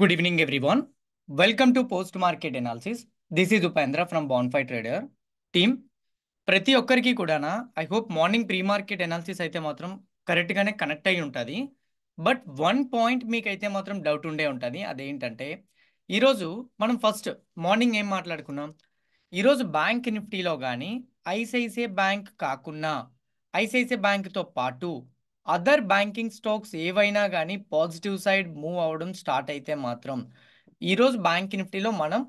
Good evening every everyone. Welcome to post market analysis this is Upendra from బాన్ఫై trader team ప్రతి ఒక్కరికి కూడానా I hope morning pre market analysis అయితే మాత్రం కరెక్ట్గానే కనెక్ట్ అయి ఉంటుంది బట్ వన్ పాయింట్ మీకైతే మాత్రం డౌట్ ఉండే ఉంటుంది అదేంటంటే ఈరోజు మనం ఫస్ట్ మార్నింగ్ ఏం మాట్లాడుకున్నాం ఈరోజు బ్యాంక్ నిఫ్టీలో కానీ ఐసిఐసిఐ బ్యాంక్ కాకుండా ఐసిఐసిఐ బ్యాంక్తో పాటు అదర్ బ్యాంకింగ్ స్టాక్స్ ఏవైనా కానీ పాజిటివ్ సైడ్ మూవ్ అవ్వడం స్టార్ట్ అయితే మాత్రం ఈరోజు బ్యాంక్ నిఫ్టీలో మనం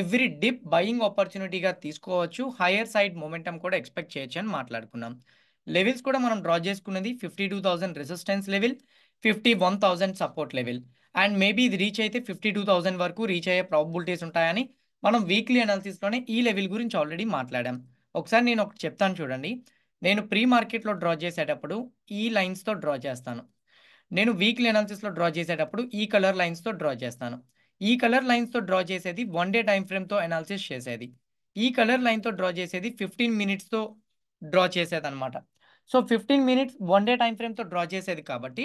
ఎవ్రీ డిప్ బయింగ్ ఆపర్చునిటీగా తీసుకోవచ్చు హయ్యర్ సైడ్ మొమెంటం కూడా ఎక్స్పెక్ట్ చేయొచ్చు అని మాట్లాడుకున్నాం లెవెల్స్ కూడా మనం డ్రా చేసుకున్నది fifty two thousand resistance level fifty one thousand support level and maybe ఇది రీచ్ అయితే ఫిఫ్టీ టూ థౌసండ్ వరకు రీచ్ అయ్యే ప్రాబిలిటీస్ ఉంటాయని మనం వీక్లీ అనాలిసిస్లోనే ఈ లెవెల్ గురించి ఆల్రెడీ మాట్లాడాం ఒకసారి నేను ఒకటి చెప్తాను చూడండి నేను ప్రీ మార్కెట్లో డ్రా చేసేటప్పుడు ఈ లైన్స్తో డ్రా చేస్తాను నేను వీక్లీ అనాలిసిస్లో డ్రా చేసేటప్పుడు ఈ కలర్ లైన్స్తో డ్రా చేస్తాను ఈ కలర్ లైన్స్తో డ్రా చేసేది వన్ డే టైం ఫ్రేమ్తో అనాలిసిస్ చేసేది ఈ కలర్ లైన్తో డ్రా చేసేది ఫిఫ్టీన్ మినిట్స్తో డ్రా చేసేది అనమాట so fifteen minutes one day time ఫ్రేమ్తో డ్రా చేసేది కాబట్టి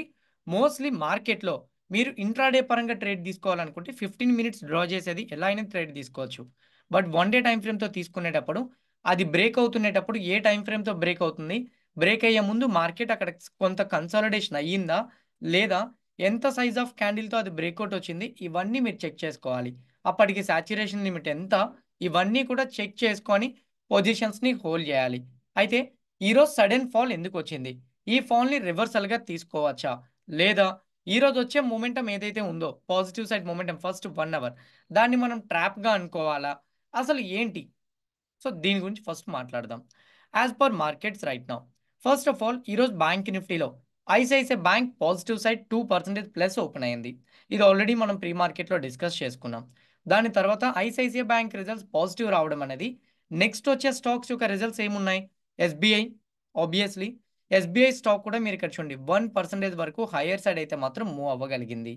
మోస్ట్లీ మార్కెట్లో మీరు ఇంట్రాడే పరంగా ట్రేడ్ తీసుకోవాలనుకుంటే ఫిఫ్టీన్ మినిట్స్ డ్రా చేసేది ఎలా అయినా ట్రేడ్ తీసుకోవచ్చు బట్ వన్ డే టైం ఫ్రేమ్తో తీసుకునేటప్పుడు అది బ్రేక్ అవుతుండేటప్పుడు ఏ టైం ఫ్రేమ్తో బ్రేక్ అవుతుంది బ్రేక్ అయ్యే ముందు మార్కెట్ అక్కడ కొంత కన్సాలిడేషన్ అయ్యిందా లేదా ఎంత సైజ్ ఆఫ్ క్యాండిల్తో అది బ్రేక్అవుట్ వచ్చింది ఇవన్నీ మీరు చెక్ చేసుకోవాలి అప్పటికి సాచ్యురేషన్ లిమిట్ ఎంత ఇవన్నీ కూడా చెక్ చేసుకొని పొజిషన్స్ని హోల్డ్ చేయాలి అయితే ఈరోజు సడన్ ఫాల్ ఎందుకు వచ్చింది ఈ ఫాల్ని రివర్సల్గా తీసుకోవచ్చా లేదా ఈరోజు వచ్చే మూమెంటం ఏదైతే ఉందో positive side momentum first one hour దాన్ని మనం ట్రాప్గా అనుకోవాలా అసలు ఏంటి సో దీని గురించి ఫస్ట్ మాట్లాడదాం as per markets right now first of all ఈరోజు బ్యాంక్ నిఫ్టీలో ICICI bank positive side two percentage plus open అయింది ఇది ఆల్రెడీ మనం ప్రీ మార్కెట్లో డిస్కస్ చేసుకున్నాం దాని తర్వాత ఐసిఐసిఐ బ్యాంక్ రిజల్ట్స్ పాజిటివ్ రావడం అనేది నెక్స్ట్ వచ్చే స్టాక్స్ యొక్క రిజల్ట్స్ ఏమున్నాయి ఎస్బీఐ ఆబ్వియస్లీ ఎస్బీఐ స్టాక్ కూడా మీరు ఇక్కడ చూడండి వన్ పర్సెంటేజ్ వరకు హైయర్ సైడ్ అయితే మాత్రం మూవ్ అవ్వగలిగింది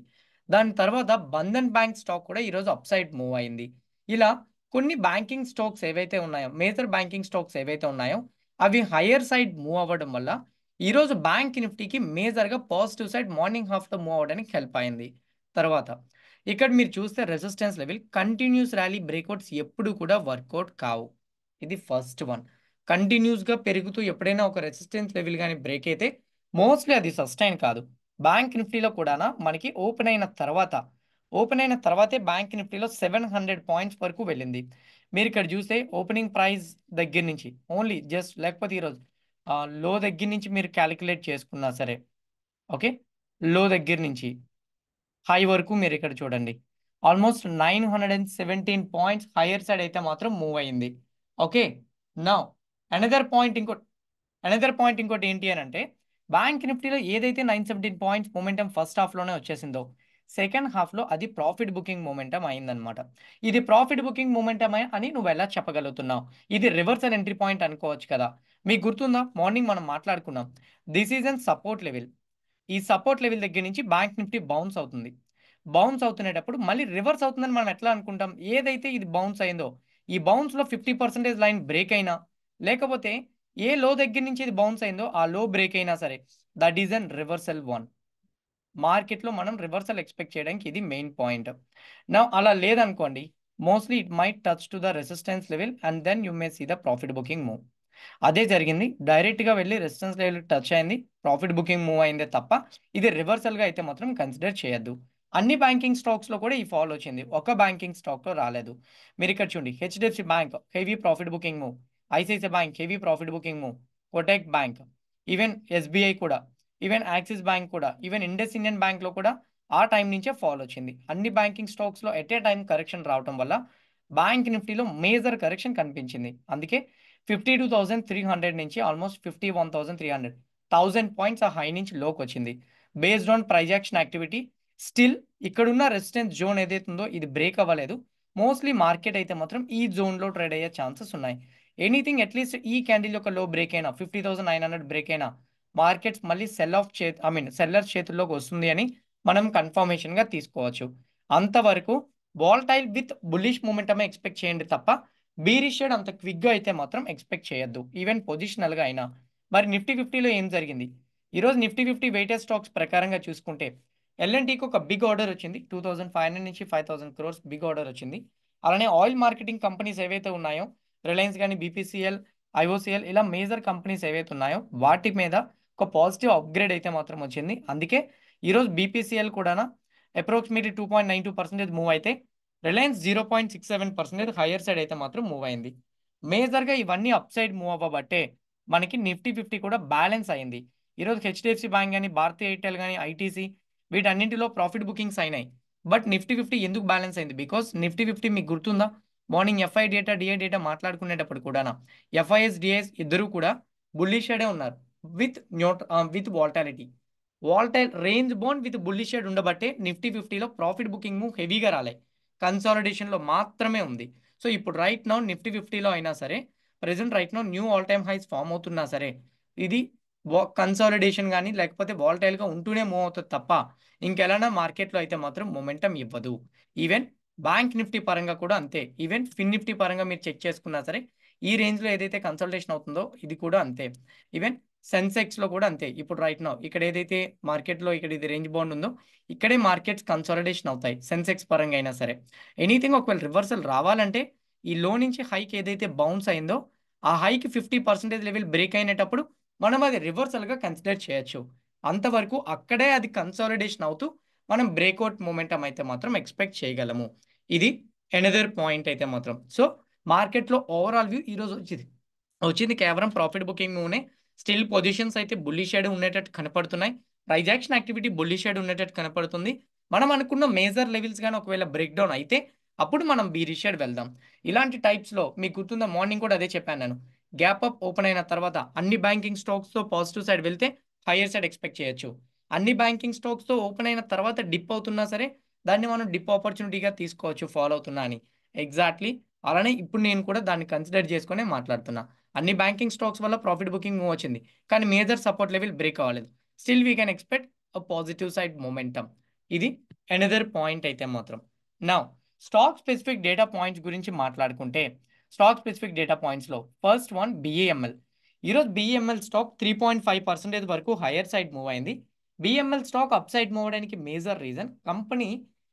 దాని తర్వాత బంధన్ బ్యాంక్ స్టాక్ కూడా ఈరోజు అప్ సైడ్ మూవ్ అయింది ఇలా కొన్ని బ్యాంకింగ్ స్టాక్స్ ఏవైతే ఉన్నాయో మేజర్ బ్యాంకింగ్ స్టాక్స్ ఏవైతే ఉన్నాయో అవి హయ్యర్ సైడ్ మూవ్ అవ్వడం వల్ల ఈరోజు బ్యాంక్ నిఫ్టీకి మేజర్గా పాజిటివ్ సైడ్ మార్నింగ్ హాఫ్లో మూవ్ అవ్వడానికి హెల్ప్ అయింది తర్వాత ఇక్కడ మీరు చూస్తే resistance level continuous rally breakouts ఎప్పుడు కూడా వర్కౌట్ కావు ఇది ఫస్ట్ వన్ కంటిన్యూస్గా పెరుగుతూ ఎప్పుడైనా ఒక రెసిస్టెన్స్ లెవెల్ కానీ బ్రేక్ అయితే మోస్ట్లీ అది సస్టైన్ కాదు బ్యాంక్ నిఫ్టీలో కూడా మనకి ఓపెన్ అయిన తర్వాత ఓపెన్ అయిన తర్వాతే బ్యాంక్ నిఫ్టీలో సెవెన్ హండ్రెడ్ పాయింట్స్ వరకు వెళ్ళింది మీరు ఇక్కడ చూస్తే ఓపెనింగ్ ప్రైస్ దగ్గర నుంచి ఓన్లీ జస్ట్ లేకపోతే ఈరోజు లో దగ్గర నుంచి మీరు క్యాలిక్యులేట్ చేసుకున్నా సరే ఓకే లో దగ్గర నుంచి హై వరకు మీరు ఇక్కడ చూడండి almost nine hundred and seventeen points higher side అయితే మాత్రం మూవ్ అయింది ఓకే నా అనదర్ పాయింట్ ఇంకోటి అనదర్ పాయింట్ ఇంకోటి ఏంటి అని అంటే బ్యాంక్ నిఫ్టీలో ఏదైతే nine seventeen points momentum first హాఫ్లోనే వచ్చేసిందో సెకండ్ హాఫ్లో అది ప్రాఫిట్ బుకింగ్ మూమెంటం అయిందనమాట ఇది ప్రాఫిట్ బుకింగ్ మూమెంటం అని నువ్వు ఎలా చెప్పగలుగుతున్నావు ఇది రివర్సల్ ఎంట్రీ పాయింట్ అనుకోవచ్చు కదా మీకు గుర్తుందా మార్నింగ్ మనం మాట్లాడుకున్నాం this is an support level ఈ సపోర్ట్ లెవెల్ దగ్గర నుంచి బ్యాంక్ నిఫ్టీ బౌన్స్ అవుతుంది బౌన్స్ అవుతున్నప్పుడు మళ్ళీ రివర్స్ అవుతుందని మనం ఎట్లా అనుకుంటాం ఏదైతే ఇది బౌన్స్ అయిందో ఈ బౌన్స్లో ఫిఫ్టీ పర్సెంటేజ్ లైన్ బ్రేక్ అయినా లేకపోతే ఏ లో దగ్గర నుంచి ఇది బౌన్స్ అయిందో ఆ లో బ్రేక్ అయినా సరే that is an reversal one మార్కెట్లో మనం రివర్సల్ ఎక్స్పెక్ట్ చేయడానికి ఇది మెయిన్ పాయింట్ నా అలా లేదనుకోండి mostly it might touch to the resistance level and then you may see the profit booking move అదే జరిగింది డైరెక్ట్గా వెళ్ళి రెసిస్టెన్స్ లెవెల్ టచ్ అయింది ప్రాఫిట్ బుకింగ్ మూవ్ అయిందే తప్ప ఇది రివర్సల్గా అయితే మాత్రం కన్సిడర్ చేయొద్దు అన్ని బ్యాంకింగ్ స్టాక్స్లో కూడా ఈ ఫాలో వచ్చింది ఒక బ్యాంకింగ్ స్టాక్లో రాలేదు మీరు ఇక్కడ చూడండి HDFC bank heavy profit booking move ICICI bank heavy profit booking move Kotak bank even SBI కూడా ఈవెన్ యాక్సిస్ బ్యాంక్ కూడా ఈవెన్ ఇండస్ ఇండియన్ బ్యాంక్లో కూడా ఆ టైం నుంచే ఫాలో వచ్చింది అన్ని బ్యాంకింగ్ స్టాక్స్లో ఎట్ ఏ టైం కరెక్షన్ రావడం వల్ల బ్యాంక్ నిఫ్టీలో మేజర్ కరెక్షన్ కనిపించింది అందుకే fifty two thousand three hundred నుంచి almost fifty one thousand three hundred thousand points ఆ హై నుంచి లోకి వచ్చింది based on price action activity still ఇక్కడున్న రెసిస్టెన్స్ జోన్ ఏదైతే ఉందో ఇది బ్రేక్ అవ్వలేదు మోస్ట్లీ మార్కెట్ అయితే మాత్రం ఈ జోన్లో ట్రేడ్ అయ్యే ఛాన్సెస్ ఉన్నాయి ఎనీథింగ్ అట్లీస్ట్ ఈ క్యాండిల్ యొక్క లో బ్రేక్ అయినా fifty thousand nine hundred break అయినా మార్కెట్స్ మళ్ళీ సెల్ ఆఫ్ చే ఐ మీన్ సెల్లర్ చేతుల్లోకి వస్తుంది అని మనం కన్ఫర్మేషన్గా తీసుకోవచ్చు అంతవరకు వాల్టైల్ విత్ బుల్లిష్ మూమెంటమే ఎక్స్పెక్ట్ చేయండి తప్ప బీరిషెడ్ అంత క్విక్గా అయితే మాత్రం ఎక్స్పెక్ట్ చేయొద్దు ఈవెన్ పొజిషనల్గా అయినా మరి నిఫ్టీ ఫిఫ్టీలో ఏం జరిగింది ఈరోజు నిఫ్టీ ఫిఫ్టీ వెయిటెడ్ స్టాక్స్ ప్రకారంగా చూసుకుంటే ఎల్ఎన్టీకి ఒక బిగ్ ఆర్డర్ వచ్చింది టూ థౌజండ్ ఫైవ్ హండ్రెడ్ నుంచి five thousand crores big order వచ్చింది అలానే ఆయిల్ మార్కెటింగ్ కంపెనీస్ ఏవైతే ఉన్నాయో రిలయన్స్ కానీ బీపీసీఎల్ ఐఓసీఎల్ ఇలా మేజర్ కంపెనీస్ ఏవైతే ఉన్నాయో వాటి మీద ఒక పాజిటివ్ అప్గ్రేడ్ అయితే మాత్రం వచ్చింది అందుకే ఈరోజు బీపీసీఎల్ కూడా approximately two point nine two percentage move అయితే Reliance zero point six seven percentage higher side అయితే మాత్రం మూవ్ అయింది మేజర్గా ఇవన్నీ అప్ సైడ్ మూవ్ అవ్వబట్టే మనకి నిఫ్టీ ఫిఫ్టీ కూడా బ్యాలెన్స్ అయింది ఈరోజు హెచ్డిఎఫ్సి బ్యాంక్ కానీ భారతీయ ఎయిర్టెల్ కానీ ఐటీసీ వీటన్నింటిలో ప్రాఫిట్ బుకింగ్స్ అయినాయి బట్ నిఫ్టీ ఫిఫ్టీ ఎందుకు బ్యాలెన్స్ అయింది బికాస్ నిఫ్టీ ఫిఫ్టీ మీకు గుర్తుందా morning FI data DA data మాట్లాడుకునేటప్పుడు కూడా ఎఫ్ఐఎస్ డిఐఎస్ ఇద్దరు కూడా బుల్లిష్ షేడే ఉన్నారు విత్ న్యూట్ with volatility volatile range bound with బుల్లిషెడ్ షేడ్ ఉండబట్టే నిఫ్టీ ఫిఫ్టీలో ప్రాఫిట్ బుకింగ్ మూవ్ హెవీగా రాలే కన్సాలిడేషన్లో మాత్రమే ఉంది సో ఇప్పుడు రైట్ నౌ నిఫ్టీ ఫిఫ్టీలో అయినా సరే present right now new all time highs form అవుతున్నా సరే ఇది కన్సాలిడేషన్ కానీ లేకపోతే వాల్టైల్గా ఉంటూనే మూవ్ అవుతుంది తప్ప ఇంకెలానా మార్కెట్లో అయితే మాత్రం మొమెంటం ఇవ్వదు ఈవెన్ బ్యాంక్ నిఫ్టీ పరంగా కూడా అంతే ఈవెన్ ఫిన్ నిఫ్టీ పరంగా మీరు చెక్ చేసుకున్నా సరే ఈ రేంజ్లో ఏదైతే కన్సల్టేషన్ అవుతుందో ఇది కూడా అంతే ఈవెన్ సెన్సెక్స్ లో కూడా అంతే ఇప్పుడు రైట్ నా ఇక్కడ ఏదైతే మార్కెట్ లో ఇక్కడ ఇది రేంజ్ బాండ్ ఉందో ఇక్కడే మార్కెట్స్ కన్సాలిడేషన్ అవుతాయి సెన్సెక్స్ పరంగా అయినా సరే ఎనీథింగ్ ఒకవేళ రివర్సల్ రావాలంటే ఈ లో నుంచి హైకి ఏదైతే బౌన్స్ అయిందో ఆ హైకి ఫిఫ్టీ పర్సెంటేజ్ లెవెల్ బ్రేక్ అయినప్పుడు మనం అది రివర్సల్గా కన్సిడర్ చేయొచ్చు అంతవరకు అక్కడే అది కన్సాలిడేషన్ అవుతూ మనం బ్రేక్అవుట్ మూమెంటం అయితే మాత్రం ఎక్స్పెక్ట్ చేయగలము ఇది ఎనదర్ పాయింట్ అయితే మాత్రం సో మార్కెట్లో ఓవరాల్ వ్యూ ఈరోజు వచ్చింది వచ్చింది కేవలం ప్రాఫిట్ బుకింగ్ మూనే స్టిల్ పొజిషన్స్ అయితే బుల్లి షేడ్ ఉండేటట్టు కనపడుతున్నాయి price action activity bullish ఉండేటట్టు కనపడుతుంది మనం అనుకున్న మేజర్ లెవెల్స్ కానీ ఒకవేళ బ్రేక్ డౌన్ అయితే అప్పుడు మనం బీ షేడ్ వెళ్దాం ఇలాంటి టైప్స్లో మీకు గుర్తుందా మార్నింగ్ కూడా అదే చెప్పాను నేను గ్యాప్ అప్ ఓపెన్ అయిన తర్వాత అన్ని బ్యాంకింగ్ స్టాక్స్తో పాజిటివ్ సైడ్ వెళ్తే హయ్యర్ సైడ్ ఎక్స్పెక్ట్ చేయొచ్చు అన్ని బ్యాంకింగ్ స్టాక్స్తో ఓపెన్ అయిన తర్వాత డిప్ అవుతున్నా సరే దాన్ని మనం డిప్ ఆపర్చునిటీగా తీసుకోవచ్చు ఫాలో అవుతున్నా అని ఎగ్జాక్ట్లీ అలానే ఇప్పుడు నేను కూడా దాన్ని కన్సిడర్ చేసుకునే మాట్లాడుతున్నా అన్ని బ్యాంకింగ్ స్టాక్స్ వల్ల ప్రాఫిట్ బుకింగ్ వచ్చింది కానీ మేజర్ సపోర్ట్ లెవెల్ బ్రేక్ అవ్వలేదు still we can expect a positive side momentum ఇది ఎనదర్ పాయింట్ అయితే మాత్రం నా స్టాక్ స్పెసిఫిక్ డేటా పాయింట్స్ గురించి మాట్లాడుకుంటే స్టాక్ స్పెసిఫిక్ డేటా పాయింట్స్లో ఫస్ట్ వన్ బిఏఎంఎల్ ఈరోజు BML stock three point five percentage వరకు హయర్ సైడ్ మూవ్ అయింది BML stock up side move అవడానికి మేజర్ రీజన్ కంపెనీ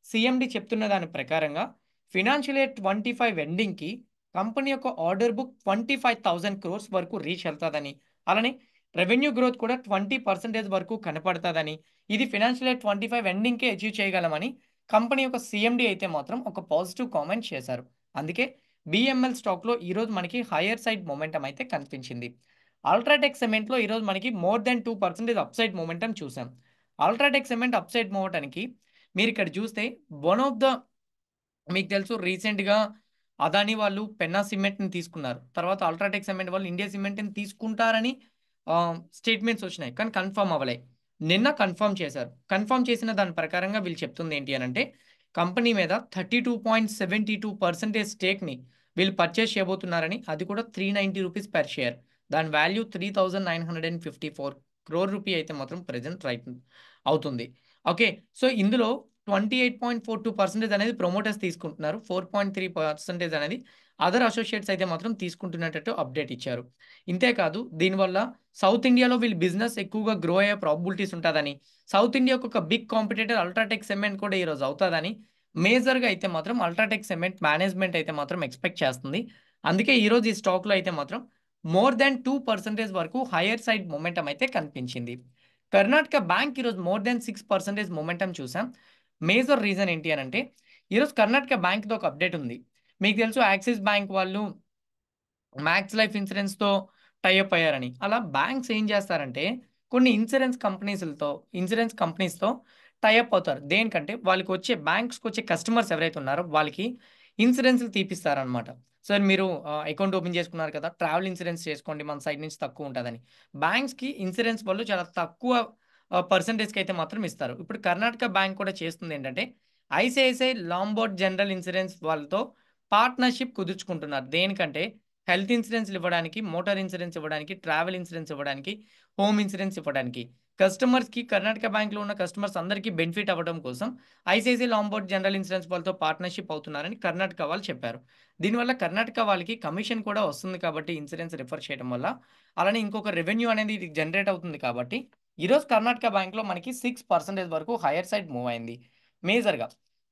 సిఎండి చెప్తున్న దాని ప్రకారంగా ఫినాన్షియల్ ఇయర్ ట్వంటీ ఫైవ్ ఎండింగ్కి కంపెనీ యొక్క order book twenty five thousand crores వరకు రీచ్ వెళ్తుందని అలానే రెవెన్యూ గ్రోత్ కూడా ట్వంటీ పర్సెంటేజ్ వరకు కనపడుతుందని ఇది ఫినాన్షియల్ ఇయర్ ట్వంటీ ఫైవ్ ఎండింగ్కే అచీవ్ చేయగలమని కంపెనీ యొక్క సీఎండీ అయితే మాత్రం ఒక పాజిటివ్ కామెంట్ చేశారు అందుకే బిఎంఎల్ స్టాక్లో ఈరోజు మనకి హయ్యర్ సైడ్ మూమెంటం అయితే కనిపించింది అల్ట్రాటెక్ సిమెంట్లో ఈరోజు మనకి more than two percentage upside momentum చూసాం అల్ట్రాటెక్ సిమెంట్ అప్సైడ్ మూవటానికి మీరు ఇక్కడ చూస్తే వన్ ఆఫ్ ద మీకు తెలుసు రీసెంట్గా అదాని వాళ్ళు పెన్నా సిమెంట్ని తీసుకున్నారు తర్వాత అల్ట్రాటెక్ సిమెంట్ వాళ్ళు ఇండియా సిమెంట్ని తీసుకుంటారని స్టేట్మెంట్స్ వచ్చినాయి కానీ కన్ఫర్మ్ అవ్వలే నిన్న కన్ఫర్మ్ చేశారు కన్ఫామ్ చేసిన దాని ప్రకారంగా వీళ్ళు చెప్తుంది ఏంటి అని అంటే కంపెనీ మీద thirty two point seventy two percentage స్టేక్ని వీళ్ళు పర్చేస్ చేయబోతున్నారని అది కూడా three ninety rupees per share దాని value three thousand nine hundred and fifty four crore rupee అయితే మాత్రం ప్రజెంట్ రైట్ అవుతుంది ఓకే సో ఇందులో twenty eight point four two percentage అనేది ప్రమోటర్స్ తీసుకుంటున్నారు ఫోర్ పాయింట్ త్రీ పర్సెంటేజ్ అనేది అదర్ అసోసియేట్స్ అయితే మాత్రం తీసుకుంటున్నట్టు అప్డేట్ ఇచ్చారు ఇంతేకాదు దీనివల్ల సౌత్ ఇండియాలో వీళ్ళు బిజినెస్ ఎక్కువగా గ్రో అయ్యే ప్రాబిలిటీస్ ఉంటుందని సౌత్ ఇండియాకు ఒక బిగ్ కాంపిటేటర్ అల్ట్రాటెక్ సిమెంట్ కూడా ఈరోజు అవుతుందని మేజర్గా అయితే మాత్రం అల్ట్రాటెక్ సిమెంట్ మేనేజ్మెంట్ అయితే మాత్రం ఎక్స్పెక్ట్ చేస్తుంది అందుకే ఈరోజు ఈ స్టాక్లో అయితే మాత్రం మోర్ దాన్ టూ పర్సెంటేజ్ వరకు హయ్యర్ సైడ్ మొమెంటం అయితే కనిపించింది కర్ణాటక బ్యాంక్ ఈరోజు more than six percentage momentum చూసాం మేజర్ రీజన్ ఏంటి అని అంటే ఈరోజు కర్ణాటక బ్యాంక్తో ఒక అప్డేట్ ఉంది మీకు తెలుసు యాక్సిస్ బ్యాంక్ వాళ్ళు మ్యాక్స్ లైఫ్ ఇన్సూరెన్స్తో టైఅప్ అయ్యారని అలా బ్యాంక్స్ ఏం చేస్తారంటే కొన్ని ఇన్సూరెన్స్ కంపెనీస్తో ఇన్సూరెన్స్ కంపెనీస్తో టైఅప్ అవుతారు దేనికంటే వాళ్ళకి వచ్చే బ్యాంక్స్కి వచ్చే కస్టమర్స్ ఎవరైతే ఉన్నారో వాళ్ళకి ఇన్సూరెన్స్లు తీపిస్తారనమాట సార్ మీరు అకౌంట్ ఓపెన్ చేసుకున్నారు కదా ట్రావెల్ ఇన్సూరెన్స్ చేసుకోండి మన సైడ్ నుంచి తక్కువ ఉంటుందని బ్యాంక్స్కి ఇన్సూరెన్స్ వాళ్ళు చాలా తక్కువ పర్సంటేజ్కి అయితే మాత్రం ఇస్తారు ఇప్పుడు కర్ణాటక బ్యాంక్ కూడా చేస్తుంది ఏంటంటే ఐసిఐసిఐ లాంబోర్డ్ జనరల్ ఇన్సూరెన్స్ వాళ్ళతో పార్ట్నర్షిప్ కుదుర్చుకుంటున్నారు దేనికంటే హెల్త్ ఇన్సూరెన్స్ ఇవ్వడానికి మోటార్ ఇన్సూరెన్స్ ఇవ్వడానికి ట్రావెల్ ఇన్సూరెన్స్ ఇవ్వడానికి హోమ్ ఇన్సూరెన్స్ ఇవ్వడానికి కస్టమర్స్కి కర్ణాటక బ్యాంకులో ఉన్న కస్టమర్స్ అందరికీ బెనిఫిట్ అవ్వడం కోసం ఐసిఐసిఐ లాంబోర్డ్ జనరల్ ఇన్సూరెన్స్ వాళ్ళతో పార్ట్నర్షిప్ అవుతున్నారని కర్ణాటక వాళ్ళు చెప్పారు దీనివల్ల కర్ణాటక వాళ్ళకి కమిషన్ కూడా వస్తుంది కాబట్టి ఇన్సూరెన్స్ రిఫర్ చేయడం వల్ల అలానే ఇంకొక రెవెన్యూ అనేది జనరేట్ అవుతుంది కాబట్టి ఈరోజు కర్ణాటక బ్యాంక్లో మనకి సిక్స్ పర్సెంటేజ్ వరకు హైయర్ సైడ్ మూవ్ అయింది మేజర్గా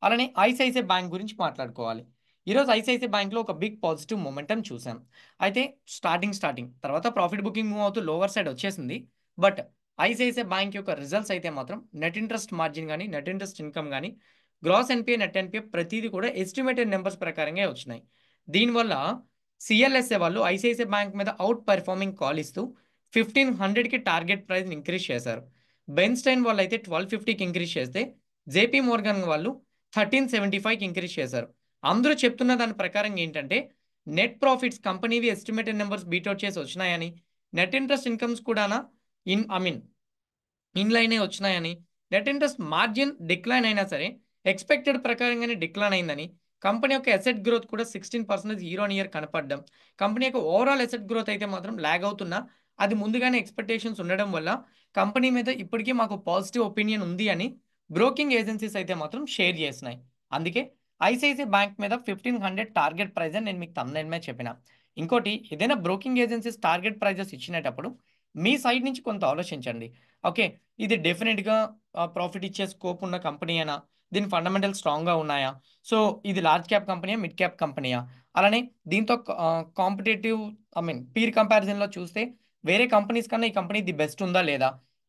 అలానే ఐసిఐసిఐ బ్యాంక్ గురించి మాట్లాడుకోవాలి ఈరోజు ఐసిఐసిఐ బ్యాంక్లో ఒక బిగ్ పాజిటివ్ మూమెంటం చూసాం అయితే స్టార్టింగ్ స్టార్టింగ్ తర్వాత ప్రాఫిట్ బుకింగ్ మూవ్ అవుతూ లోవర్ సైడ్ వచ్చేసింది బట్ ఐసిఐసిఐ బ్యాంక్ యొక్క రిజల్ట్స్ అయితే మాత్రం నెట్ ఇంట్రెస్ట్ మార్జిన్ కానీ నెట్ ఇంట్రెస్ట్ ఇన్కమ్ కానీ గ్రాస్ ఎన్పిఏ నెట్ ఎన్పిఏ ప్రతిదీ కూడా ఎస్టిమేటెడ్ నెంబర్స్ ప్రకారంగా వచ్చినాయి దీనివల్ల సిఎల్ఎస్ఏ వాళ్ళు ఐసిఐసిఐ బ్యాంక్ మీద అవుట్ పర్ఫార్మింగ్ కాల్ ఇస్తూ ఫిఫ్టీన్ హండ్రెడ్కి టార్గెట్ ప్రైస్ని ఇంక్రీజ్ చేశారు బెన్స్టైన్ వాళ్ళు అయితే ట్వెల్వ్ ఫిఫ్టీకి ఇంక్రీజ్ చేస్తే జేపీ మోర్గన్ వాళ్ళు థర్టీన్ సెవెంటీ ఫైవ్కి ఇంక్రీజ్ చేశారు అందరూ చెప్తున్న దాని ప్రకారం ఏంటంటే నెట్ ప్రాఫిట్స్ కంపెనీవి ఎస్టిమేటెడ్ నెంబర్స్ బీట్అవుట్ చేసి వచ్చినాయని నెట్ ఇంట్రెస్ట్ ఇన్కమ్స్ కూడానా ఇన్ ఐ మీన్ ఇన్లైనే వచ్చినాయని నెట్ ఇంట్రెస్ట్ మార్జిన్ డిక్లైన్ అయినా సరే ఎక్స్పెక్టెడ్ ప్రకారంగానే డిక్లైన్ అయిందని కంపెనీ యొక్క అసెట్ గ్రోత్ కూడా sixteen percentage year on year కనపడడం కంపెనీ యొక్క ఓవరాల్ అసెట్ గ్రోత్ అయితే మాత్రం ల్యాగ్ అవుతున్న అది ముందుగానే ఎక్స్పెక్టేషన్స్ ఉండడం వల్ల కంపెనీ మీద ఇప్పటికీ మాకు పాజిటివ్ ఒపీనియన్ ఉంది అని బ్రోకింగ్ ఏజెన్సీస్ అయితే మాత్రం షేర్ చేసినాయి అందుకే ఐసిఐసిఐ బ్యాంక్ మీద ఫిఫ్టీన్ హండ్రెడ్ టార్గెట్ ప్రైజ్ అని నేను మీకు తమ్మే చెప్పిన ఇంకోటి ఏదైనా బ్రోకింగ్ ఏజెన్సీస్ టార్గెట్ ప్రైజెస్ ఇచ్చినప్పుడు మీ సైడ్ నుంచి కొంత ఆలోచించండి ఓకే ఇది డెఫినెట్గా ప్రాఫిట్ ఇచ్చే స్కోప్ ఉన్న కంపెనీ అయినా దీని ఫండమెంటల్ స్ట్రాంగ్గా ఉన్నాయా సో ఇది లార్జ్ క్యాప్ కంపెనీయా మిడ్ క్యాప్ కంపెనీయా అలానే దీంతో కాంపిటేటివ్ ఐ మీన్ పీర్ కంపారిజన్లో చూస్తే వేరే కంపెనీస్ కన్నా ఈ కంపెనీ ది బెస్ట్ ఉందా లేదా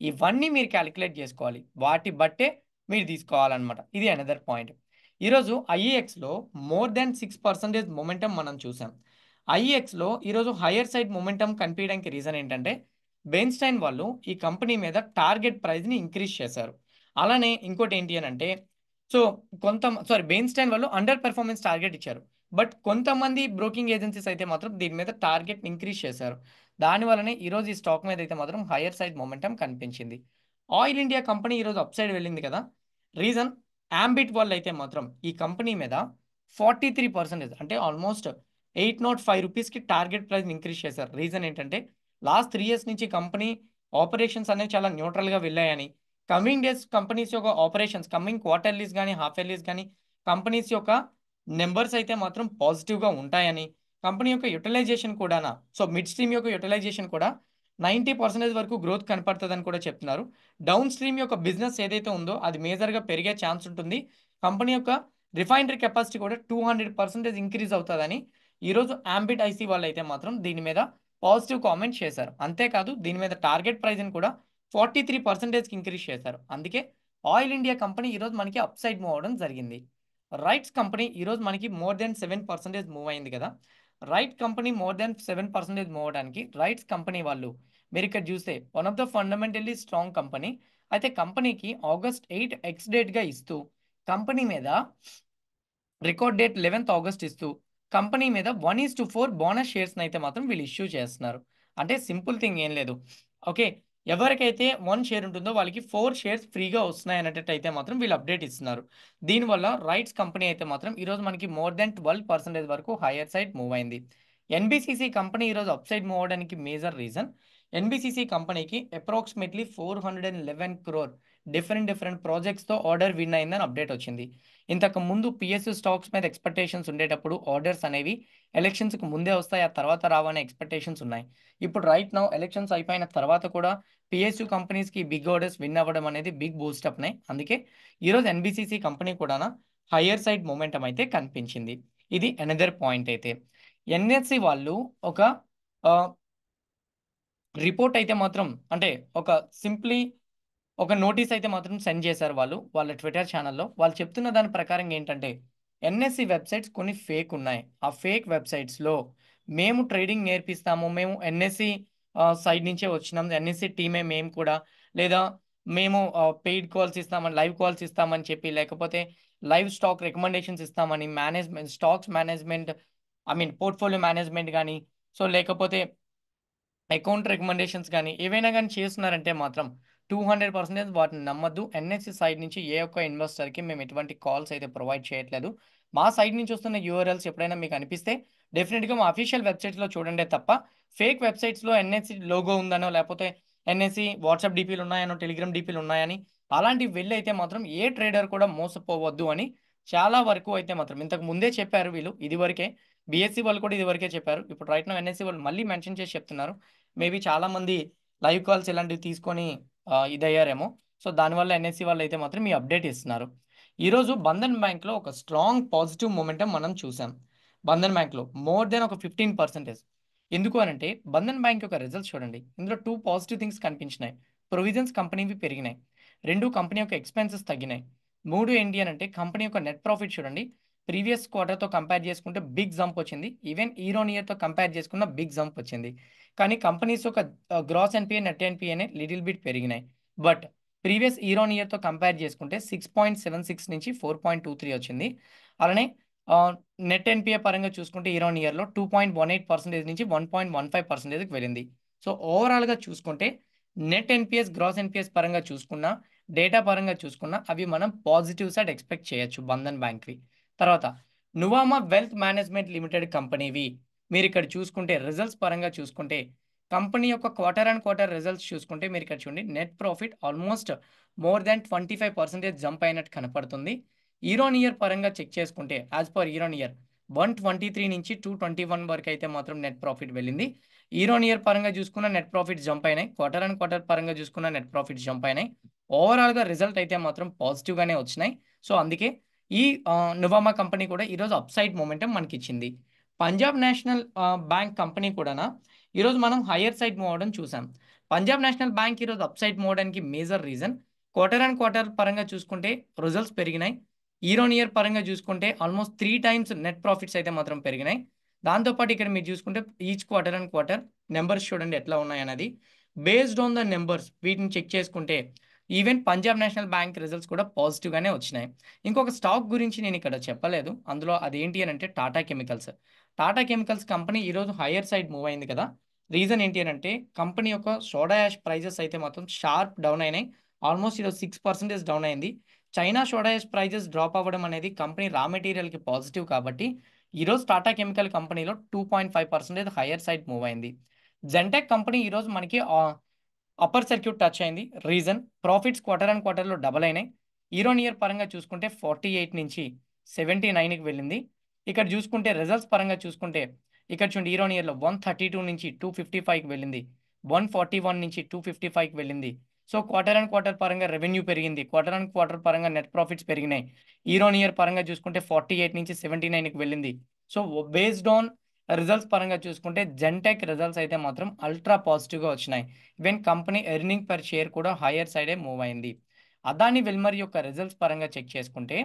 ఇవన్నీ మీరు క్యాలిక్యులేట్ చేసుకోవాలి వాటి బట్టే మీరు తీసుకోవాలన్నమాట ఇది అనదర్ పాయింట్ ఈరోజు ఐఈఎక్స్లో more than six percentage momentum మనం చూసాం ఐఈఎక్స్లో ఈరోజు హయ్యర్ సైడ్ మొమెంటం కనిపించడానికి రీజన్ ఏంటంటే బెయిన్స్టైన్ వాళ్ళు ఈ కంపెనీ మీద టార్గెట్ ప్రైస్ని ఇంక్రీజ్ చేశారు అలానే ఇంకోటి ఏంటి అని అంటే సో కొంత సారీ బెయిన్స్టైన్ వాళ్ళు అండర్ పెర్ఫార్మెన్స్ టార్గెట్ ఇచ్చారు బట్ కొంతమంది బ్రోకింగ్ ఏజెన్సీస్ అయితే మాత్రం దీని మీద టార్గెట్ ఇంక్రీజ్ చేశారు దానివల్లనే ఈరోజు ఈ స్టాక్ మీద అయితే మాత్రం హయర్ సైడ్ మొమెంటం కనిపించింది ఆయిల్ ఇండియా కంపెనీ ఈరోజు అప్ సైడ్ వెళ్ళింది కదా రీజన్ ఆంబిట్ వాళ్ళు అయితే మాత్రం ఈ కంపెనీ మీద ఫార్టీ త్రీ పర్సెంటేజ్ అంటే ఆల్మోస్ట్ ఎయిట్ నాట్ ఫైవ్ రూపీస్కి టార్గెట్ ప్రైస్ ఇంక్రీజ్ చేశారు రీజన్ ఏంటంటే లాస్ట్ త్రీ ఇయర్స్ నుంచి కంపెనీ ఆపరేషన్స్ అనేవి చాలా న్యూట్రల్గా వెళ్ళాయని కమింగ్ డేస్ కంపెనీస్ యొక్క ఆపరేషన్స్ కమింగ్ క్వార్టర్లీస్ కానీ హాఫ్ ఇయర్లీస్ కానీ కంపెనీస్ యొక్క నెంబర్స్ అయితే మాత్రం పాజిటివ్గా ఉంటాయని కంపెనీ యొక్క యూటిలైజేషన్ కూడానా సో మిడ్ స్ట్రీమ్ యొక్క యూటిలైజేషన్ కూడా నైంటీ పర్సెంటేజ్ వరకు గ్రోత్ కనపడుతుందని కూడా చెప్తున్నారు డౌన్ స్ట్రీమ్ యొక్క బిజినెస్ ఏదైతే ఉందో అది మేజర్గా పెరిగే ఛాన్స్ ఉంటుంది కంపెనీ యొక్క రిఫైనరీ కెపాసిటీ కూడా టూ హండ్రెడ్ పర్సెంటేజ్ ఇంక్రీజ్ అవుతుందని ఈరోజు ఆంబిట్ ఐసీ వాళ్ళు అయితే మాత్రం దీని మీద పాజిటివ్ కామెంట్ చేశారు అంతేకాదు దీని మీద టార్గెట్ ప్రైజ్ని కూడా ఫార్టీ త్రీ పర్సెంటేజ్కి ఇంక్రీజ్ చేశారు అందుకే ఆయిల్ ఇండియా కంపెనీ ఈరోజు మనకి అప్ సైడ్ మూవ్ అవడం జరిగింది రైట్స్ కంపెనీ ఈరోజు మనకి more than seven percentage move అయింది కదా right company more than seven percentage మోవడానికి రైట్స్ కంపెనీ వాళ్ళు మీరు ఇక్కడ చూస్తే one of the fundamentally strong company అయితే కంపెనీకి ఆగస్ట్ ఎయిట్ ఎక్స్ డేట్గా ఇస్తూ కంపెనీ మీద రికార్డ్ డేట్ లెవెన్త్ ఆగస్ట్ ఇస్తూ కంపెనీ మీద one is to four bonus షేర్స్ని అయితే మాత్రం వీళ్ళు ఇష్యూ చేస్తున్నారు అంటే సింపుల్ థింగ్ ఏం లేదు ఓకే ఎవరికైతే వన్ షేర్ ఉంటుందో వాళ్ళకి ఫోర్ షేర్స్ ఫ్రీగా వస్తున్నాయి అనేటట్టు అయితే మాత్రం వీళ్ళు అప్డేట్ ఇస్తున్నారు దీనివల్ల రైట్స్ కంపెనీ అయితే మాత్రం ఈరోజు మనకి మోర్ దెన్ ట్వెల్వ్ పర్సెంటేజ్ వరకు హైయర్ సైడ్ మూవ్ అయింది ఎన్బిసిసి కంపెనీ ఈరోజు అప్ సైడ్ మూవ్ అవడానికి మేజర్ రీజన్ ఎన్బిసిసి కంపెనీకి approximately four hundred and eleven crore different different ప్రాజెక్ట్స్తో ఆర్డర్ విన్ అయిందని అప్డేట్ వచ్చింది ఇంతకు ముందు పిఎస్యు స్టాక్స్ మీద ఎక్స్పెక్టేషన్స్ ఉండేటప్పుడు ఆర్డర్స్ అనేవి ఎలక్షన్స్కి ముందే వస్తాయి ఆ తర్వాత రావనే ఎక్స్పెక్టేషన్స్ ఉన్నాయి ఇప్పుడు రైట్ నౌ ఎలక్షన్స్ అయిపోయిన తర్వాత కూడా పిఎస్యు కంపెనీస్కి బిగ్ ఆర్డర్స్ విన్ అవ్వడం అనేది బిగ్ బూస్ట్ అప్నే అందుకే ఈరోజు ఎన్బిసిసి కంపెనీ కూడా హయ్యర్ సైడ్ మూమెంటం అయితే కనిపించింది ఇది ఎనదర్ పాయింట్ అయితే ఎన్ఎస్సి e వాళ్ళు ఒక రిపోర్ట్ అయితే మాత్రం అంటే ఒక సింప్లీ ఒక నోటీస్ అయితే మాత్రం సెండ్ చేశారు వాళ్ళు వాళ్ళ ట్విట్టర్ ఛానల్లో వాళ్ళు చెప్తున్న దాని ప్రకారం ఏంటంటే ఎన్ఎస్సి వెబ్సైట్స్ కొన్ని ఫేక్ ఉన్నాయి ఆ ఫేక్ వెబ్సైట్స్లో మేము ట్రేడింగ్ నేర్పిస్తాము మేము ఎన్ఎస్సి సైడ్ నుంచే వచ్చినాం ఎన్ఎస్సి టీమే మేము కూడా లేదా మేము పెయిడ్ కాల్స్ ఇస్తామని లైవ్ కాల్స్ ఇస్తామని చెప్పి లేకపోతే లైవ్ స్టాక్ రికమెండేషన్స్ ఇస్తామని management stocks management I mean portfolio management కానీ సో లేకపోతే అకౌంట్ రికమెండేషన్స్ కానీ ఏవైనా కానీ చేస్తున్నారంటే మాత్రం టూ హండ్రెడ్ పర్సెంటేజ్ వాటిని నమ్మద్దు ఎన్ఎస్సి సైడ్ నుంచి ఏ ఒక్క ఇన్వెస్టర్కి మేము ఎటువంటి కాల్స్ అయితే ప్రొవైడ్ చేయట్లేదు మా సైడ్ నుంచి వస్తున్న యూఆర్ఎల్స్ ఎప్పుడైనా మీకు అనిపిస్తే డెఫినెట్గా మా అఫీషియల్ వెబ్సైట్స్లో చూడండి తప్ప ఫేక్ వెబ్సైట్స్లో ఎన్ఎస్సి లోగో ఉందనో లేకపోతే ఎన్ఎస్సి వాట్సాప్ డీపీలు ఉన్నాయనో టెలిగ్రామ్ డీపీలు ఉన్నాయని అలాంటివి వెళ్ళి అయితే మాత్రం ఏ ట్రేడర్ కూడా మోసపోవద్దు అని చాలా వరకు అయితే మాత్రం ఇంతకు ముందే చెప్పారు వీళ్ళు ఇది వరకే బీఎస్సీ e వాళ్ళు కూడా ఇది వరకే చెప్పారు ఇప్పుడు రైట్ నా ఎన్ఎస్సీ వాళ్ళు మళ్ళీ మెన్షన్ చేసి చెప్తున్నారు మేబీ చాలామంది లైవ్ కాల్స్ ఇలాంటివి తీసుకొని ఇదయ్యారేమో సో దానివల్ల ఎన్ఎస్సి వాళ్ళు అయితే మాత్రం మీ అప్డేట్ ఇస్తున్నారు ఈరోజు బంధన్ బ్యాంక్లో ఒక స్ట్రాంగ్ పాజిటివ్ మూమెంటం మనం చూసాం బంధన్ బ్యాంక్లో మోర్ దెన్ ఒక ఫిఫ్టీన్ పర్సెంటేజ్ ఎందుకు అనంటే బంధన్ బ్యాంక్ యొక్క రిజల్ట్స్ చూడండి ఇందులో టూ పాజిటివ్ థింగ్స్ కనిపించినాయి ప్రొవిజన్స్ కంపెనీవి పెరిగినాయి రెండు కంపెనీ యొక్క ఎక్స్పెన్సెస్ తగ్గినాయి మూడు ఏంటి అనంటే అంటే కంపెనీ యొక్క నెట్ ప్రాఫిట్ చూడండి ప్రీవియస్ క్వార్టర్తో కంపేర్ చేసుకుంటే బిగ్ జంప్ వచ్చింది ఈవెన్ ఈరోన్ ఇయర్తో కంపేర్ చేసుకున్న బిగ్ జంప్ వచ్చింది కానీ కంపెనీస్ యొక్క గ్రాస్ ఎన్పిఏ నెట్ ఎన్పిఏ అనే లిటిల్ బిట్ పెరిగినాయి బట్ ప్రీవియస్ ఇయర్ ఆన్ ఇయర్తో కంపేర్ చేసుకుంటే సిక్స్ పాయింట్ సెవెన్ సిక్స్ నుంచి ఫోర్ పాయింట్ టూ త్రీ వచ్చింది అలానే నెట్ ఎన్పిఏ పరంగా చూసుకుంటే ఇయర్ ఆన్ ఇయర్లో two point one eight percentage నుంచి వన్ పాయింట్ వన్ ఫైవ్ పర్సెంటేజ్కి వెళ్ళింది సో ఓవరాల్గా చూసుకుంటే నెట్ ఎన్పిఎస్ గ్రాస్ ఎన్పిఎస్ పరంగా చూసుకున్న డేటా పరంగా చూసుకున్న అవి మనం పాజిటివ్ సైడ్ ఎక్స్పెక్ట్ చేయొచ్చు బంధన్ బ్యాంక్వి తర్వాత నువామా వెల్త్ మేనేజ్మెంట్ లిమిటెడ్ కంపెనీవి మీరు ఇక్కడ చూసుకుంటే రిజల్ట్స్ పరంగా చూసుకుంటే కంపెనీ యొక్క క్వార్టర్ అండ్ క్వార్టర్ రిజల్ట్స్ చూసుకుంటే మీరు ఇక్కడ చూడండి net profit almost more than twenty five percentage jump అయినట్టు కనపడుతుంది ఇయర్ ఆన్ ఇయర్ పరంగా చెక్ చేసుకుంటే as per year on year one twenty three నుంచి టూ ట్వంటీ వన్ వరకు అయితే మాత్రం నెట్ ప్రాఫిట్ వెళ్ళింది ఇయర్ ఆన్ ఇయర్ పరంగా చూసుకున్న నెట్ ప్రాఫిట్ జంప్ అయినాయి క్వార్టర్ అండ్ క్వార్టర్ పరంగా చూసుకున్న నెట్ ప్రాఫిట్ జంప్ అయినాయి ఓవరాల్గా రిజల్ట్ అయితే మాత్రం పాజిటివ్గానే వచ్చినాయి సో అందుకే ఈ నువామా కంపెనీ కూడా ఈరోజు అప్సైడ్ మూమెంటం మనకి ఇచ్చింది పంజాబ్ నేషనల్ బ్యాంక్ కంపెనీ కూడానా ఈరోజు మనం హయ్యర్ సైడ్ మూవ్ అవడం చూసాం పంజాబ్ నేషనల్ బ్యాంక్ ఈరోజు అప్ సైడ్ మూవ్ అవడానికి major reason quarter and quarter పరంగా చూసుకుంటే రిజల్ట్స్ పెరిగినాయి ఇయర్ ఆన్ ఇయర్ పరంగా చూసుకుంటే almost three times net profits అయితే మాత్రం పెరిగినాయి దాంతోపాటు ఇక్కడ మీరు చూసుకుంటే each quarter and quarter numbers చూడండి ఎట్లా ఉన్నాయన్నది బేస్డ్ ఆన్ ద నెంబర్స్ వీటిని చెక్ చేసుకుంటే even Punjab national bank results కూడా పాజిటివ్గానే వచ్చినాయి ఇంకొక స్టాక్ గురించి నేను ఇక్కడ చెప్పలేదు అందులో అదేంటి అని అంటే Tata chemicals Tata chemicals company ఈరోజు హయ్యర్ సైడ్ మూవ్ అయింది కదా రీజన్ ఏంటి అని అంటే కంపెనీ యొక్క సోడా యాష్ ప్రైజెస్ అయితే మాత్రం షార్ప్ డౌన్ అయినాయి ఆల్మోస్ట్ ఈరోజు సిక్స్ పర్సెంటేజ్ డౌన్ అయింది China soda ash prices drop అవ్వడం అనేది కంపెనీ రా మెటీరియల్కి పాజిటివ్ కాబట్టి ఈరోజు టాటా కెమికల్ కంపెనీలో two point five percentage higher side move అయింది జెంటెక్ కంపెనీ ఈరోజు మనకి అప్పర్ సర్క్యూట్ టచ్ అయింది రీజన్ ప్రాఫిట్స్ క్వార్టర్ అండ్ క్వార్టర్లో డబల్ అయినాయి ఈరోన్ ఇయర్ పరంగా చూసుకుంటే ఫార్టీ ఎయిట్ నుంచి సెవెంటీ నైన్కి వెళ్ళింది ఇక్కడ చూసుకుంటే రిజల్ట్స్ పరంగా చూసుకుంటే ఇక్కడ చూడండి ఈరోన్ ఇయర్లో వన్ థర్టీ టూ నుంచి టూ ఫిఫ్టీ ఫైవ్కి వెళ్ళింది వన్ ఫార్టీ వన్ నుంచి టూ ఫిఫ్టీ ఫైవ్కి వెళ్ళింది సో క్వార్టర్ అండ్ క్వార్టర్ పరంగా రెవెన్యూ పెరిగింది క్వార్టర్ అండ్ క్వార్టర్ పరంగా నెట్ ప్రాఫిట్స్ పెరిగినాయి ఈరోన్ ఇయర్ పరంగా చూసుకుంటే ఫార్టీ ఎయిట్ నుంచి సెవెంటీ నైన్కి వెళ్ళింది సో బేస్డ్ ఆన్ రిజల్ట్స్ పరంగా చూసుకుంటే జెన్టెక్ రిజల్ట్స్ అయితే మాత్రం అల్ట్రా పాజిటివ్గా వచ్చినాయి even company earning per share కూడా హయ్యర్ సైడే మూవ్ అయింది అదాని వెల్మర్ యొక్క రిజల్ట్స్ పరంగా చెక్ చేసుకుంటే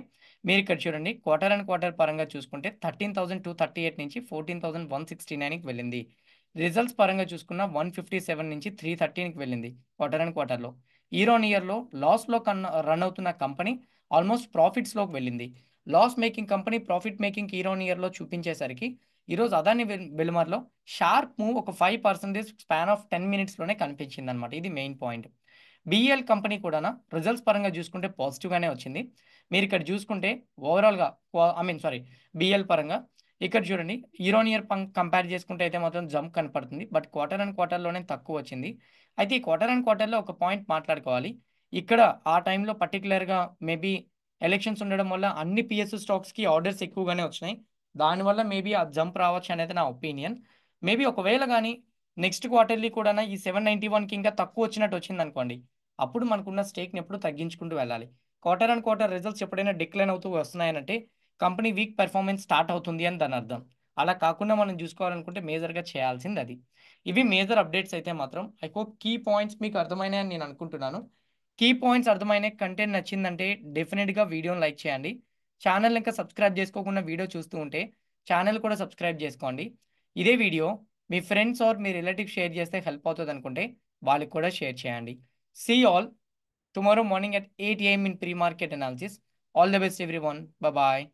మీరు ఇక్కడ చూడండి క్వార్టర్ అండ్ క్వార్టర్ పరంగా చూసుకుంటే thirteen thousand two thirty eight నుంచి ఫోర్టీన్ థౌసండ్ వన్ సిక్స్టీ నైన్కి వెళ్ళింది రిజల్ట్స్ పరంగా చూసుకున్న వన్ ఫిఫ్టీ సెవెన్ నుంచి త్రీ థర్టీన్కి వెళ్ళింది క్వార్టర్ అండ్ క్వార్టర్లో ఇయర్ ఆన్ ఇయర్లో లాస్లో కన్ రన్ అవుతున్న కంపెనీ ఆల్మోస్ట్ ప్రాఫిట్స్లోకి వెళ్ళింది loss making company profit making year on ఇయర్లో చూపించేసరికి ఈరోజు అదాని వెల్మర్లో షార్ప్ మూవ్ ఒక five percentage span of ten మినిట్స్లోనే కనిపించింది అనమాట ఇది మెయిన్ పాయింట్ బిఈఎల్ కంపెనీ కూడా రిజల్ట్స్ పరంగా చూసుకుంటే పాజిటివ్గానే వచ్చింది మీరు ఇక్కడ చూసుకుంటే ఓవరాల్గా ఐ మీన్ సారీ బిఎల్ పరంగా ఇక్కడ చూడండి ఇయర్ ఆన్ ఇయర్ కంపేర్ చేసుకుంటే అయితే మాత్రం జంప్ కనపడుతుంది బట్ క్వార్టర్ అండ్ క్వార్టర్లోనే తక్కువ వచ్చింది అయితే ఈ క్వార్టర్ అండ్ క్వార్టర్లో ఒక పాయింట్ మాట్లాడుకోవాలి ఇక్కడ ఆ టైంలో పర్టికులర్గా మేబీ ఎలక్షన్స్ ఉండడం వల్ల అన్ని పిఎస్ స్టాక్స్కి ఆర్డర్స్ ఎక్కువగానే వచ్చినాయి దానివల్ల మేబీ ఆ జంప్ రావచ్చు అనేది నా ఒపీనియన్ మేబీ ఒకవేళ కానీ నెక్స్ట్ క్వార్టర్లీ కూడా ఈ సెవెన్ నైంటీ వన్కి ఇంకా తక్కువ వచ్చినట్టు వచ్చింది అనుకోండి అప్పుడు మనకున్న స్టేక్ని ఎప్పుడు తగ్గించుకుంటూ వెళ్ళాలి క్వార్టర్ అండ్ క్వార్టర్ రిజల్ట్స్ ఎప్పుడైనా డిక్లైన్ అవుతూ వస్తున్నాయనంటే కంపెనీ వీక్ పెర్ఫార్మెన్స్ స్టార్ట్ అవుతుంది అని దాని అర్థం అలా కాకుండా మనం చూసుకోవాలనుకుంటే మేజర్గా చేయాల్సింది అది ఇవి మేజర్ అప్డేట్స్ అయితే మాత్రం ఐ హోప్ కీ పాయింట్స్ మీకు అర్థమైనాయని నేను అనుకుంటున్నాను కీ పాయింట్స్ అర్థమైన కంటెంట్ నచ్చిందంటే డెఫినెట్గా వీడియోని లైక్ చేయండి ఛానల్ ఇంకా సబ్స్క్రైబ్ చేసుకోకుండా వీడియో చూస్తూ ఉంటే ఛానల్ కూడా సబ్స్క్రైబ్ చేసుకోండి ఇదే వీడియో మీ ఫ్రెండ్స్ ఆర్ మీ రిలేటివ్స్ షేర్ చేస్తే హెల్ప్ అవుతుంది అనుకుంటే వాళ్ళకి కూడా షేర్ చేయండి See you all tomorrow morning at 8 a.m. in pre-market analysis. All the best everyone. Bye-bye.